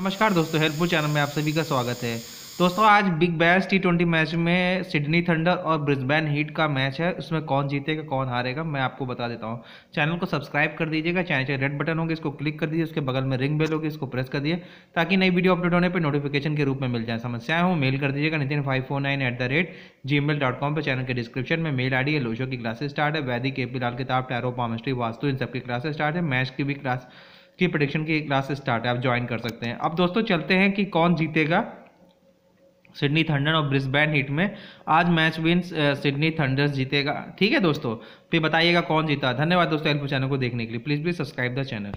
नमस्कार दोस्तों helpful channel में आप सभी का स्वागत है दोस्तों आज Big Bash T twenty match में सिडनी थंडर और ब्रिस्बैन हीट का मैच है उसमें कौन जीतेगा कौन हारेगा मैं आपको बता देता हूँ चैनल को सब्सक्राइब कर दीजिएगा चैनल के रेड बटन होगी इसको क्लिक कर दीजिए उसके बगल में रिंग बेल होगी इसको प्रेस कर दिए ताकि नई वीडियो अपलोड होने पर नोटिफिकेशन के रूप में मिल जाए समस्याएं हो मेल कर दीजिएगा Nitin five four nine at the rate Gmail dot com पर चैनल के डिस्क्रिप्शन में मेल आई है लोशो की क्लासेस स्टार्ट है वैदिक ए पी लाल किताब टैरो पामिस्ट्री वास्तु इन सबकी क्लासेस स्टार्ट है मैच की भी क्लास की प्रडिक्शन की क्लास स्टार्ट है आप ज्वाइन कर सकते हैं अब दोस्तों चलते हैं कि कौन जीतेगा सिडनी थंडर और ब्रिस्बेन हीट में आज मैच विंस सिडनी थंडर्स जीतेगा ठीक है दोस्तों फिर बताइएगा कौन जीता धन्यवाद दोस्तों हेल्प चैनल को देखने के लिए please please subscribe the channel